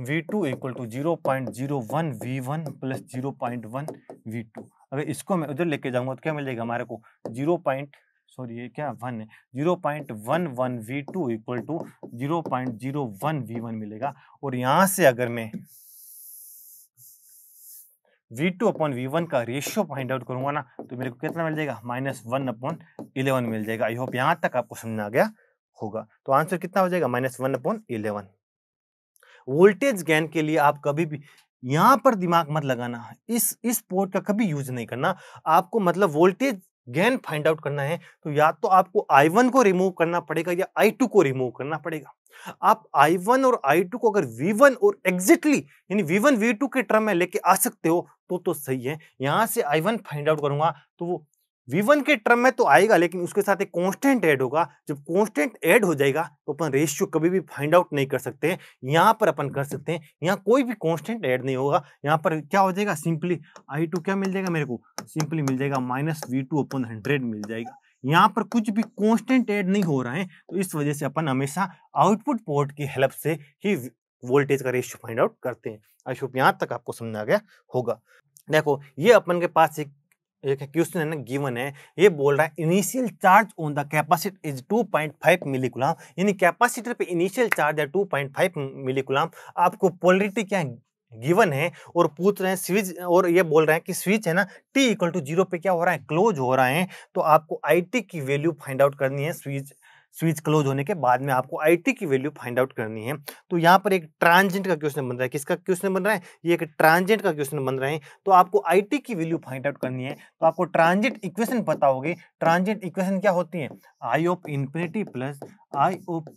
V two equal to zero point zero one V one plus zero point one V two अगर इसको मैं उधर लेके जाऊंगा तो क्या मिलेगा हमारे को जीरो पॉइंट सॉरी ये क्या वन है zero point one one V two equal to zero point zero one V one मिलेगा और यहां से अगर मैं V two upon V one का रेशियो फाइंड आउट करूंगा ना तो मेरे को कितना मिल जाएगा माइनस वन अपॉन इलेवन मिल जाएगा आई होप यहां तक आपको समझ आ गया होगा तो आंसर कितना हो जाएगा minus one upon eleven voltage gain के लिए आप कभी भी यहां पर दिमाग मत लगाना इस इस पोर्ट का कभी यूज नहीं करना आपको मतलब वोल्टेज गेन फाइंड आउट करना है तो या तो आपको I1 को रिमूव करना पड़ेगा या I2 को रिमूव करना पड़ेगा आप I1 और I2 को अगर V1 और एग्जैक्टली यानी V1 V2 के टर्म में लेके आ सकते हो तो तो सही है यहां से I1 फाइंड आउट करूंगा तो वो v1 के टर्म में तो आएगा लेकिन उसके साथ एक कांस्टेंट ऐड होगा जब कांस्टेंट ऐड हो जाएगा तो अपन रेशियो कभी भी फाइंड आउट नहीं कर सकते यहाँ पर अपन कर सकते हैं यहाँ कोई भी कांस्टेंट ऐड नहीं होगा यहाँ पर क्या हो जाएगा सिंपली आई टू क्या मिल जाएगा मेरे को सिंपली मिल जाएगा minus V two upon hundred मिल जाएगा यहाँ पर कुछ भी कॉन्स्टेंट ऐड नहीं हो रहा है तो इस वजह से अपन हमेशा आउटपुट पोर्ट की हेल्प से ही वोल्टेज का रेशियो फाइंड आउट करते हैं आई होप यहाँ तक आपको समझ आ गया होगा देखो ये अपन के पास एक एक क्वेश्चन है ना गिवन है ये बोल रहा है initial charge on the capacitor is 2.5 millicoulomb यानी कैपेसिटर पे इनिशियल चार्ज है 2.5 मिलीकुलाम आपको पोलरिटी क्या है गिवन है और पूछ रहे हैं स्विच और ये बोल रहे हैं कि स्विच है ना टी इक्वल टू जीरो पे क्या हो रहा है क्लोज हो रहा है तो आपको आईटी की वैल्यू फाइंड आउट करनी है स्विच स्विच क्लोज होने के बाद में आपको आईटी की वैल्यू फाइंड आउट करनी है तो यहाँ पर एक ट्रांजेंट का क्वेश्चन बन रहा है किसका क्वेश्चन बन रहा है ये एक ट्रांजेंट का क्वेश्चन बन रहा है तो आपको आईटी की वैल्यू फाइंड आउट करनी है तो आपको ट्रांजेंट इक्वेशन पता होगी ट्रांजेंट इक्वेशन क्या होती है I of infinity plus I of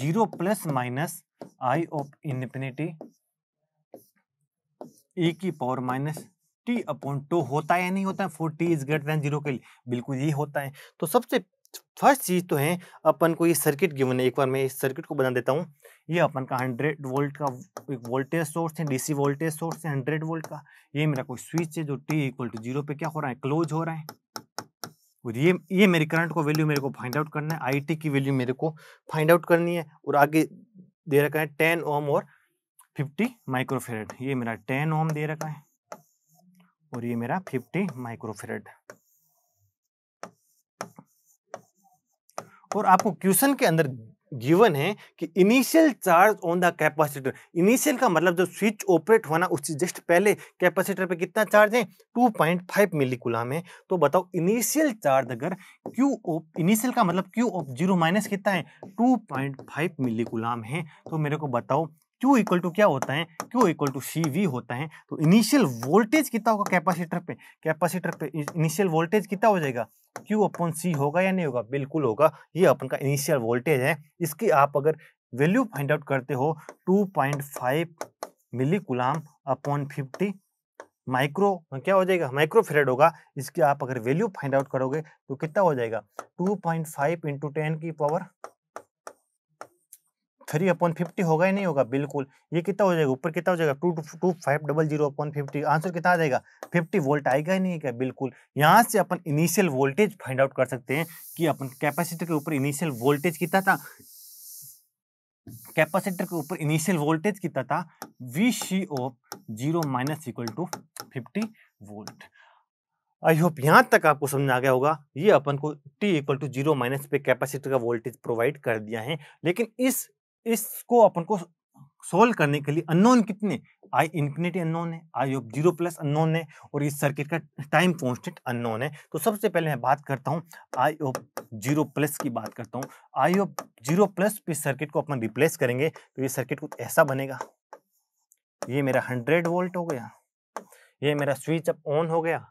zero plus minus I of infinity A की power minus T upon two होता है या नहीं होता है for T is greater than zero के लिए बिल्कुल ये होता है तो सबसे फर्स्ट चीज तो है अपन को ये सर्किट गिवन है एक बार मैं इस सर्किट को बना देता हूँ ये अपन का हंड्रेड वोल्ट का एक वोल्टेज सोर्स है डीसी वोल्टेज सोर्स है हंड्रेड वोल्ट का ये मेरा कोई स्विच है जो टी इक्वल टू जीरो पे क्या हो रहा है क्लोज हो रहा है और ये ये मेरे करंट को वैल्यू मेरे को फाइंड आउट करना है आई की वैल्यू मेरे को फाइंड आउट करनी है और आगे दे रखा है टेन ओम और फिफ्टी माइक्रोफेरेड ये मेरा टेन ओम दे रखा है और ये मेरा फिफ्टी माइक्रोफेरेड और आपको क्वेश्चन के अंदर गिवन है कि initial charge on the capacitor initial का मतलब जो स्विच ऑपरेट होना उससे जस्ट पहले कैपेसिटर पे कितना चार्ज है 2.5 मिलीकुलाम है तो बताओ इनिशियल चार्ज अगर क्यू ऑफ इनिशियल का मतलब क्यू ऑफ जीरो माइनस कितना है 2.5 मिलीकुलाम है तो मेरे को बताओ Q इक्वल टू क्या होता है Q equal to C V होता है तो इनिशियल वोल्टेज कितना होगा कैपेसिटर पे कैपेसिटर पे इनिशियल वोल्टेज कितना हो जाएगा क्यू अपॉन सी होगा या नहीं होगा बिल्कुल होगा ये अपन का इनिशियल वोल्टेज है इसकी आप अगर वैल्यू फाइंड आउट करते हो 2.5 point millicoulomb upon fifty micro क्या हो जाएगा माइक्रो फ्रेड होगा इसकी आप अगर वैल्यू फाइंड आउट करोगे तो कितना हो जाएगा 2.5 पॉइंट फाइव की पावर थ्री अपॉन फिफ्टी होगा ही नहीं होगा बिल्कुल ये कितना हो जाएगा ऊपर कितना हो जाएगा two two five double zero upon fifty answer कितना आ जाएगा फिफ्टी वोल्ट आएगा ही नहीं क्या बिल्कुल यहाँ से अपन इनिशियल वोल्टेज फाइंड आउट कर सकते हैं कि अपन कैपेसिटर के ऊपर इनिशियल वोल्टेज कितना था कैपेसिटर के ऊपर इनिशियल वोल्टेज कितना था V C O zero minus equal to fifty volt I hope यहाँ तक आपको समझ आ गया होगा ये अपन को T equal to zero minus पे कैपेसिटर का वोल्टेज प्रोवाइड कर दिया है लेकिन इस इसको अपन को सोल्व करने के लिए अननोन कितने आई इंफिनिटी अननोन है I of zero plus unknown है और इस सर्किट का टाइम कॉन्स्टेंट अननोन है तो सबसे पहले मैं बात करता हूँ आई ऑफ जीरो प्लस की बात करता हूँ आई ऑफ जीरो प्लस इस सर्किट को अपन रिप्लेस करेंगे तो ये सर्किट कुछ ऐसा बनेगा ये मेरा हंड्रेड वोल्ट हो गया ये मेरा स्विच अप ऑन हो गया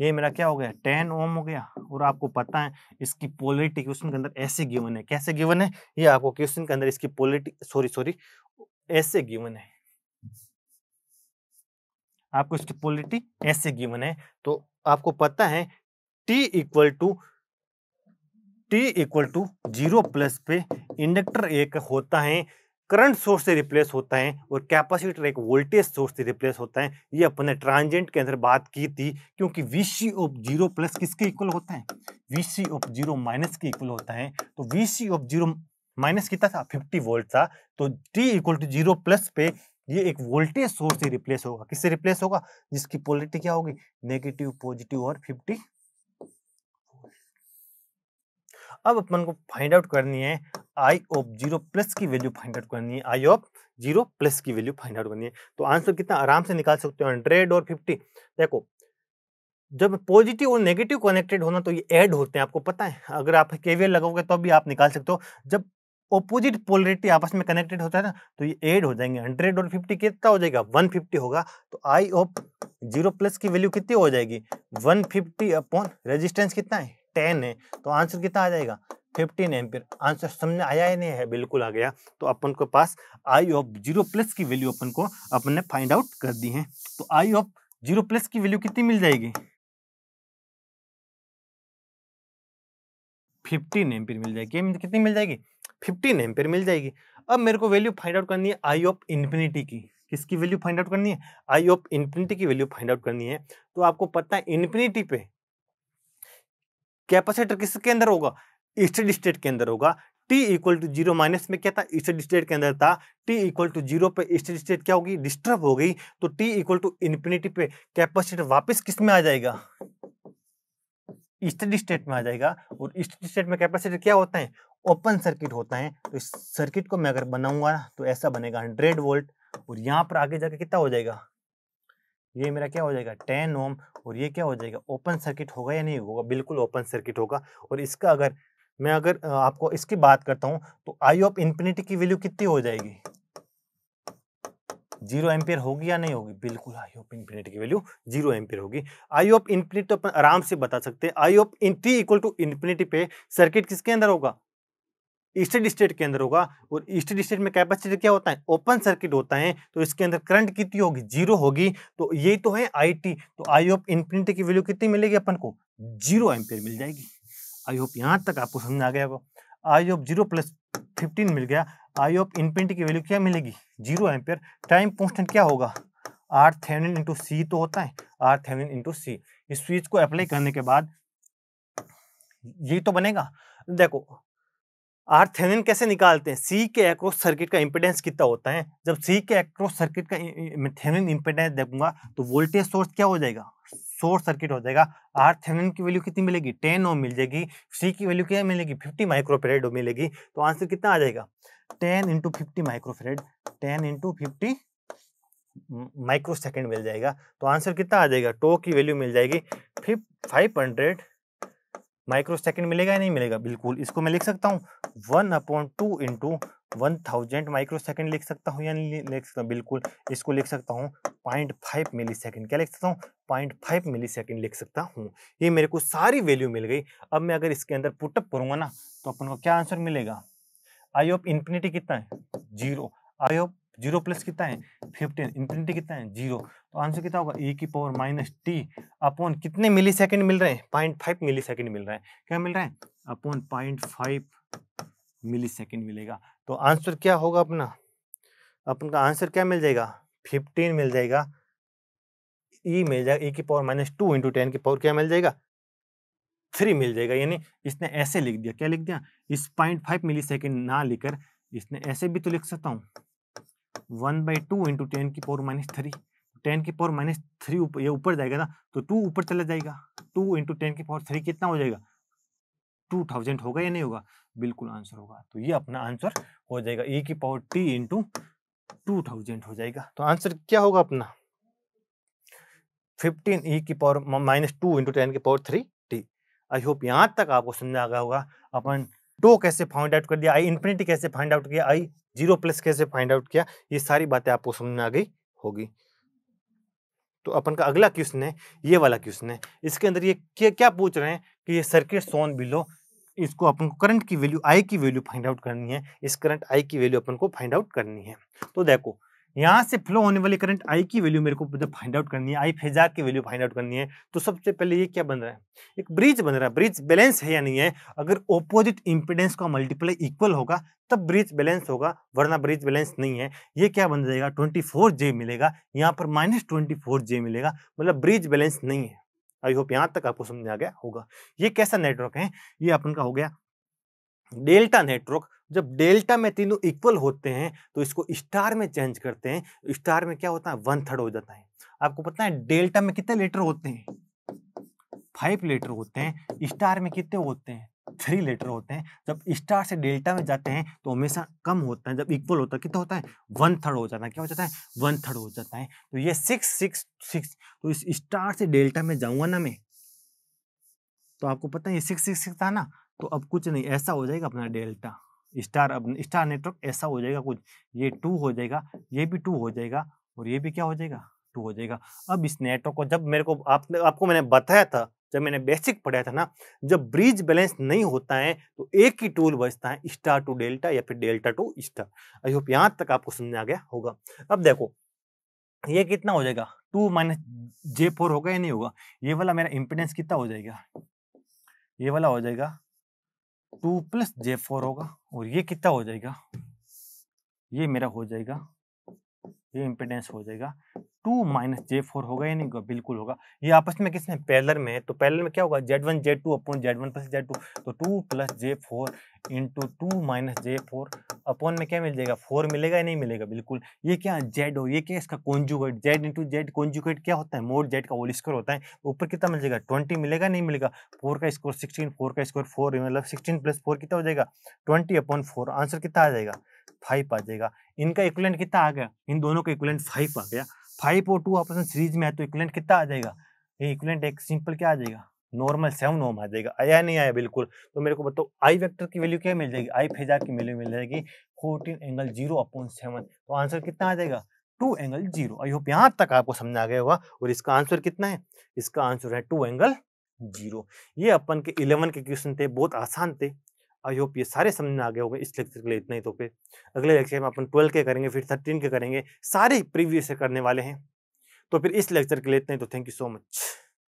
ये मेरा क्या हो गया टेन ओम हो गया और आपको पता है इसकी पोलिटी क्वेश्चन के अंदर ऐसे गिवन है कैसे गिवन है ये आपको क्वेश्चन के अंदर इसकी पोलिटी सॉरी सॉरी ऐसे गिवन है आपको इसकी पोलिटी ऐसे गिवन है तो आपको पता है T equal to T equal to zero plus पे इंडक्टर एक होता है करंट सोर्स से रिप्लेस होता है और कैपेसिटर एक वोल्टेज सोर्स से रिप्लेस होता है ये अपने ट्रांजेंट के अंदर बात की थी क्योंकि V C of zero plus किसके इक्वल होता है V C of zero minus के इक्वल होता है तो V C of zero minus कितना था 50 वोल्ट था तो T equal to zero plus पे ये एक वोल्टेज सोर्स से रिप्लेस होगा किससे रिप्लेस होगा जिसकी पोलिटी क्या होगी नेगेटिव पॉजिटिव और फिफ्टी अब अपन को फाइंड आउट करनी है आई ऑफ जीरो प्लस की वैल्यू फाइंड आउट करनी है आई ऑफ जीरो प्लस की वैल्यू फाइंड आउट करनी है तो आंसर कितना आराम से निकाल सकते हो हंड्रेड और फिफ्टी देखो जब पॉजिटिव और नेगेटिव कनेक्टेड होना तो ये ऐड होते हैं आपको पता है अगर आप केवीएल लगाओगे तो भी आप निकाल सकते हो जब ऑपोजिट पोलरिटी आपस में कनेक्टेड होता है ना तो ये एड हो जाएंगे हंड्रेड और फिफ्टी कितना हो जाएगा वन फिफ्टी होगा तो आई ऑफ जीरो प्लस की वैल्यू कितनी हो जाएगी वन फिफ्टी अपॉन रेजिस्टेंस कितना है टेन है तो आंसर कितना आ जाएगा फिफ्टीन एम्पियर आंसर समझ आया ही नहीं है बिल्कुल आ गया तो अपन के पास आई ऑफ जीरो प्लस की वैल्यू अपन को अपन ने फाइंड आउट कर दी है तो आई ऑफ जीरो प्लस की वैल्यू कितनी मिल जाएगी फिफ्टीन एम्पियर मिल जाएगी कितनी मिल जाएगी फिफ्टीन एम्पियर मिल जाएगी अब मेरे को वैल्यू फाइंड आउट करनी है आई ऑफ इन्फिनिटी की किसकी वैल्यू फाइंड आउट करनी है आई ऑफ इन्फिनिटी की वैल्यू फाइंड आउट करनी है तो आपको पता है इन्फिनिटी पे कैपेसिटर किसके अंदर होगा स्टेड स्टेट के अंदर होगा T equal to zero minus में क्या था स्टेड स्टेट के अंदर था टी इक्वल टू जीरो पे स्टेड स्टेट क्या होगी डिस्टर्ब हो गई तो टी इक्वल टू इन्फिनिटी पे कैपेसिटर वापस किस में आ जाएगा स्टेड स्टेट में आ जाएगा और स्टेड स्टेट में कैपेसिटर क्या होता है ओपन सर्किट होता है तो इस सर्किट को मैं अगर बनाऊंगा तो ऐसा बनेगा हंड्रेड वोल्ट और यहाँ पर आगे जाके कितना हो जाएगा ये मेरा क्या हो जाएगा टेन ओम और ये क्या हो जाएगा ओपन सर्किट होगा या नहीं होगा बिल्कुल ओपन सर्किट होगा और इसका अगर मैं अगर आपको इसकी बात करता हूँ तो आई ऑफ इन्फिनिटी की वैल्यू कितनी हो जाएगी जीरो एम्पियर होगी या नहीं होगी बिल्कुल आई ऑफ इन्फिनिटी की वैल्यू जीरो एम्पियर होगी आई ऑफ इन्फिनिटी तो अपन आराम से बता सकते हैं I of T equal to infinity पे सर्किट किसके अंदर होगा ईस्टेड स्टेट के अंदर होगा और ईस्टेड स्टेट में कैपेसिटर क्या होता है ओपन सर्किट होता है तो इसके अंदर करंट कितनी होगी जीरो होगी तो यही तो है आई टी तो आई होप इन्फिनिटी की वैल्यू कितनी मिलेगी अपन को जीरो एम्पेयर मिल जाएगी आई होप यहाँ तक आपको समझ आ गया I hope zero plus fifteen मिल गया आई होप इन्फिनिटी की वैल्यू क्या मिलेगी जीरो एम्पेयर टाइम कॉन्स्टेंट क्या होगा आर थेवन इंटू सी तो होता है आर थेवन इंटू सी इस स्विच को अप्लाई करने के बाद यही तो बनेगा देखो आर थेविन कैसे निकालते हैं सी के एक्रोस सर्किट का इम्पिडेंस कितना होता है जब सी के एक्रोस सर्किट का थेविन इम्पिडेंस देखूंगा तो वोल्टेज सोर्स क्या हो जाएगा शॉर्ट सर्किट हो जाएगा आर की वैल्यू कितनी मिलेगी टेन ओम मिल जाएगी सी की वैल्यू क्या मिलेगी फिफ्टी माइक्रोफेरेड ओम मिलेगी तो आंसर कितना आ जाएगा ten into fifty microfarad ten into fifty micro second मिल जाएगा तो आंसर कितना आ जाएगा टो की वैल्यू मिल जाएगी फाइव हंड्रेड माइक्रो सेकेंड मिलेगा या नहीं मिलेगा बिल्कुल इसको मैं लिख सकता हूँ one upon two into one thousand micro second लिख सकता हूँ या नहीं लिख सकता बिल्कुल इसको लिख सकता हूँ पॉइंट फाइव मिली सेकेंड क्या लिख सकता हूँ पॉइंट फाइव मिली सेकेंड लिख सकता हूँ ये मेरे को सारी वैल्यू मिल गई अब मैं अगर इसके अंदर पुटअप करूँगा ना तो अपन को क्या आंसर मिलेगा आई ऑफ इन्फिनिटी कितना है zero I of zero plus कितना है फिफ्टीन इन्फिनिटी कितना है जीरो तो आंसर कितना होगा ई की पावर माइनस टी अपॉन कितने मिली सेकेंड मिल रहे हैं पॉइंट फाइव मिली सेकेंड मिल रहे हैं क्या मिल रहा है upon point five milli second मिलेगा तो आंसर क्या होगा अपना अपन का आंसर क्या मिल जाएगा फिफ्टीन मिल जाएगा ई मिल जाएगा ई की power minus two into ten की पावर क्या मिल जाएगा थ्री मिल जाएगा यानी इसने ऐसे लिख दिया क्या लिख दिया इस पॉइंट फाइव मिली सेकेंड ना लिखकर इसने ऐसे भी तो लिख सकता हूँ one by two into ten की पावर माइनस थ्री टेन की पावर माइनस थ्री ये ऊपर जाएगा ना तो टू ऊपर चला जाएगा टू इंटू टेन की पावर थ्री कितना हो जाएगा टू थाउजेंड होगा या नहीं होगा बिल्कुल आंसर होगा तो ये अपना आंसर हो जाएगा ए की power T into two thousand हो जाएगा तो आंसर क्या होगा अपना फिफ्टीन ई की power minus two into ten की power three T I hope यहाँ तक आपको समझ आ गया होगा अपन टो कैसे फाइंड आउट कर दिया आई इन्फिनिटी कैसे फाइंड आउट किया आई जीरो प्लस कैसे फाइंड आउट किया ये सारी बातें आपको समझ में आ गई होगी तो अपन का अगला क्वेश्चन है ये वाला क्वेश्चन है इसके अंदर ये क्या क्या पूछ रहे हैं कि ये सर्किट सोन बिलो इसको अपन को करंट की वैल्यू आई की वैल्यू फाइंड आउट करनी है इस करंट आई की वैल्यू अपन को फाइंड आउट करनी है तो देखो यहाँ से फ्लो होने वाली करंट आई की वैल्यू मेरे को जब फाइंड आउट करनी है आई फेजा की वैल्यू फाइंड आउट करनी है तो सबसे पहले ये क्या बन रहा है एक ब्रिज बन रहा है ब्रिज बैलेंस है या नहीं है अगर ओपोजिट इंपिडेंस का मल्टीप्लाई इक्वल होगा तब ब्रिज बैलेंस होगा वरना ब्रिज बैलेंस नहीं है ये क्या बन जाएगा ट्वेंटी फोर जे मिलेगा यहाँ पर माइनस ट्वेंटी फोर जे मिलेगा मतलब ब्रिज बैलेंस नहीं है आई होप यहाँ तक आपको समझ आ गया होगा ये कैसा नेटवर्क है ये अपन का हो गया डेल्टा नेटवर्क जब डेल्टा में तीनों इक्वल होते हैं तो इसको स्टार में चेंज करते हैं स्टार में क्या होता है वन थर्ड हो जाता है आपको पता है डेल्टा में कितने लेटर होते हैं फाइव लेटर होते हैं स्टार में कितने होते हैं थ्री लेटर होते हैं जब स्टार से डेल्टा में जाते हैं तो हमेशा कम होता है जब इक्वल होता है कितना होता है वन थर्ड हो जाता है क्या हो जाता है वन थर्ड हो जाता है तो ये सिक्स सिक्स सिक्स तो इस स्टार से डेल्टा में जाऊंगा ना मैं तो आपको पता है ये सिक्स सिक्स सिक्स था ना तो अब कुछ नहीं ऐसा हो जाएगा अपना डेल्टा स्टार अब स्टार नेटवर्क ऐसा हो जाएगा कुछ ये टू हो जाएगा ये भी टू हो जाएगा और ये भी क्या हो जाएगा टू हो जाएगा अब इस नेटवर्क को जब मेरे को आपने आपको मैंने बताया था जब मैंने बेसिक पढ़ाया था ना जब ब्रिज बैलेंस नहीं होता है तो एक ही टूल बचता है स्टार टू डेल्टा या फिर delta to star I hope यहाँ तक आपको समझ आ गया होगा अब देखो ये कितना हो जाएगा टू माइनस जे फोर होगा या नहीं होगा ये वाला मेरा इम्पिडेंस कितना हो जाएगा ये वाला हो जाएगा टू प्लस जे फोर होगा और ये कितना हो जाएगा ये मेरा हो जाएगा ये इम्पिडेंस हो जाएगा टू माइनस जे फोर होगा या नहीं होगा बिल्कुल होगा ये आपस में किसने पैलर में है तो पैलर में क्या होगा Z one Z two upon Z one plus Z two तो two plus J four into two minus J four upon में क्या मिल जाएगा फोर मिलेगा या नहीं मिलेगा बिल्कुल ये क्या जेड हो ये क्या इसका conjugate Z into Z conjugate क्या होता है मोड जेड का होल स्कोर होता है तो ऊपर कितना मिल जाएगा ट्वेंटी मिलेगा नहीं मिलेगा फोर का स्कोर सिक्सटीन फोर का स्कोर फोर मतलब सिक्सटीन प्लस फोर कितना हो जाएगा ट्वेंटी अपॉन फोर आंसर कितना आ जाएगा फाइव आ जाएगा इनका इक्वलेंट कितना आ गया इन दोनों का इक्वलेंट फाइव आ गया फाइव और टू आपस में सीरीज में है तो इक्वलेंट कितना आ जाएगा ये इक्वलेंट एक सिंपल क्या आ जाएगा नॉर्मल सेवन ओम आ जाएगा आया नहीं आया बिल्कुल तो मेरे को बताओ आई वेक्टर की वैल्यू क्या मिल जाएगी आई फेजा की वैल्यू मिल जाएगी fourteen angle zero upon seven तो आंसर कितना आ जाएगा two angle zero I hope यहाँ तक आपको समझ आ गया होगा और इसका आंसर कितना है इसका आंसर है टू एंगल जीरो ये अपन के इलेवन के क्वेश्चन थे बहुत आसान थे आई होप ये सारे समझ में आ गए होंगे इस लेक्चर के लिए इतना ही तो पे अगले लेक्चर में अपन ट्वेल्व के करेंगे फिर थर्टीन के करेंगे सारे प्रीवियस करने वाले हैं तो फिर इस लेक्चर के लिए इतना ही तो थैंक यू सो मच